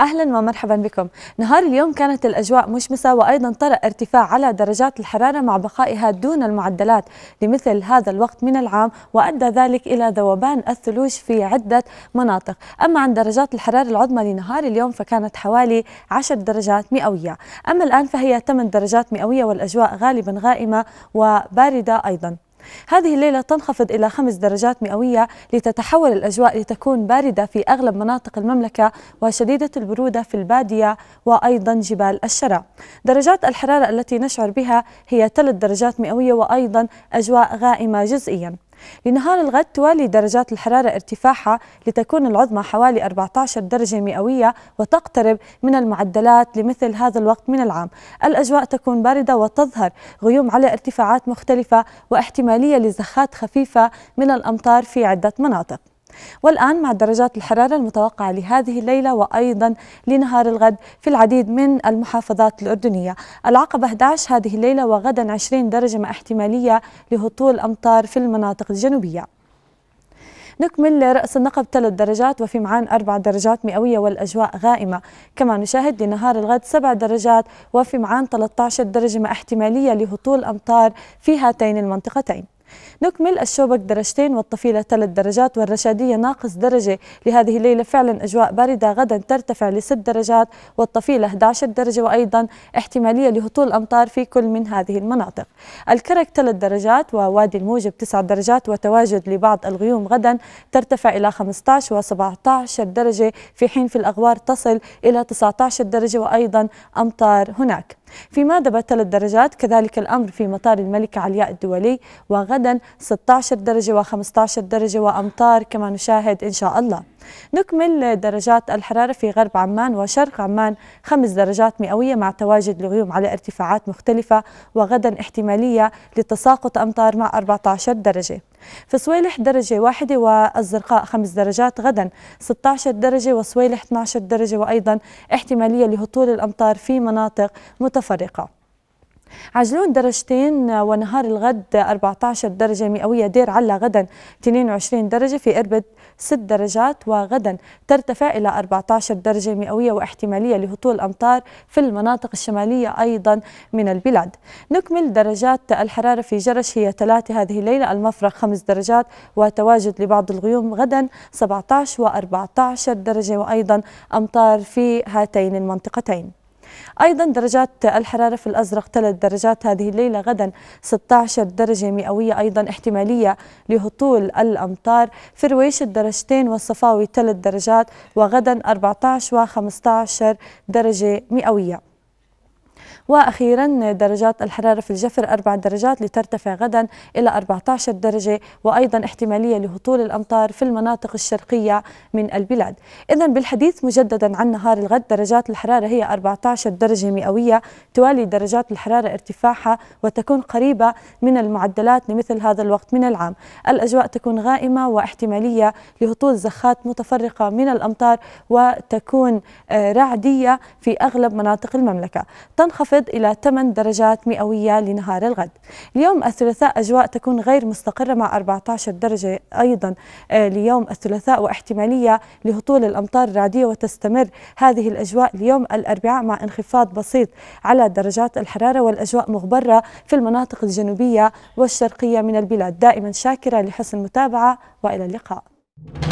أهلا ومرحبا بكم نهار اليوم كانت الأجواء مشمسة وأيضا طرأ ارتفاع على درجات الحرارة مع بقائها دون المعدلات لمثل هذا الوقت من العام وأدى ذلك إلى ذوبان الثلوج في عدة مناطق أما عن درجات الحرارة العظمى لنهار اليوم فكانت حوالي 10 درجات مئوية أما الآن فهي 8 درجات مئوية والأجواء غالبا غائمة وباردة أيضا هذه الليلة تنخفض إلى خمس درجات مئوية لتتحول الأجواء لتكون باردة في أغلب مناطق المملكة وشديدة البرودة في البادية وأيضا جبال الشرع درجات الحرارة التي نشعر بها هي ثلاث درجات مئوية وأيضا أجواء غائمة جزئيا لنهار الغد توالي درجات الحرارة ارتفاعها لتكون العظمى حوالي 14 درجة مئوية وتقترب من المعدلات لمثل هذا الوقت من العام الأجواء تكون باردة وتظهر غيوم على ارتفاعات مختلفة واحتمالية لزخات خفيفة من الأمطار في عدة مناطق والآن مع درجات الحرارة المتوقعة لهذه الليلة وأيضا لنهار الغد في العديد من المحافظات الأردنية العقبة 11 هذه الليلة وغدا 20 درجة مع احتمالية لهطول أمطار في المناطق الجنوبية نكمل رأس النقب ثلاث درجات وفي معان أربع درجات مئوية والأجواء غائمة كما نشاهد لنهار الغد سبع درجات وفي معان 13 درجة مع احتمالية لهطول أمطار في هاتين المنطقتين نكمل الشوبك درجتين والطفيلة ثلاث درجات والرشادية ناقص درجة لهذه الليلة فعلا أجواء باردة غدا ترتفع لست درجات والطفيلة 11 درجة وأيضا احتمالية لهطول الأمطار في كل من هذه المناطق الكرك ثلاث درجات ووادي الموجب تسع درجات وتواجد لبعض الغيوم غدا ترتفع إلى 15 و17 درجة في حين في الأغوار تصل إلى 19 درجة وأيضا أمطار هناك فيما دبت ثلاث درجات كذلك الأمر في مطار الملكة علياء الدولي وغدا 16 درجة و15 درجة وأمطار كما نشاهد إن شاء الله نكمل درجات الحرارة في غرب عمان وشرق عمان خمس درجات مئوية مع تواجد الغيوم على ارتفاعات مختلفة وغدا احتمالية لتساقط أمطار مع 14 درجة في صويلح درجة واحدة والزرقاء خمس درجات غدا 16 درجة وصويلح 12 درجة وأيضا احتمالية لهطول الأمطار في مناطق متفرقة عجلون درجتين ونهار الغد 14 درجة مئوية دير علا غدا 22 درجة في إربد 6 درجات وغدا ترتفع إلى 14 درجة مئوية واحتمالية لهطول أمطار في المناطق الشمالية أيضا من البلاد نكمل درجات الحرارة في جرش هي 3 هذه الليلة المفرق 5 درجات وتواجد لبعض الغيوم غدا 17 و14 درجة وأيضا أمطار في هاتين المنطقتين أيضا درجات الحرارة في الأزرق ثلاث درجات هذه الليلة غدا 16 درجة مئوية أيضا احتمالية لهطول الأمطار في رويش الدرجتين والصفاوي ثلاث درجات وغدا 14 و 15 درجة مئوية وأخيرا درجات الحرارة في الجفر أربع درجات لترتفع غدا إلى 14 درجة وأيضا احتمالية لهطول الأمطار في المناطق الشرقية من البلاد إذا بالحديث مجددا عن نهار الغد درجات الحرارة هي 14 درجة مئوية توالي درجات الحرارة ارتفاعها وتكون قريبة من المعدلات لمثل هذا الوقت من العام الأجواء تكون غائمة واحتمالية لهطول زخات متفرقة من الأمطار وتكون آه، رعدية في أغلب مناطق المملكة تنخفض إلى 8 درجات مئوية لنهار الغد اليوم الثلاثاء أجواء تكون غير مستقرة مع 14 درجة أيضا آه، ليوم الثلاثاء واحتمالية لهطول الأمطار الرعدية وتستمر هذه الأجواء اليوم الأربعاء مع انخفاض بسيط على درجات الحرارة والأجواء مغبرة في المناطق الجنوبية والشرقية من البلاد دائما شاكرة لحسن المتابعة وإلى اللقاء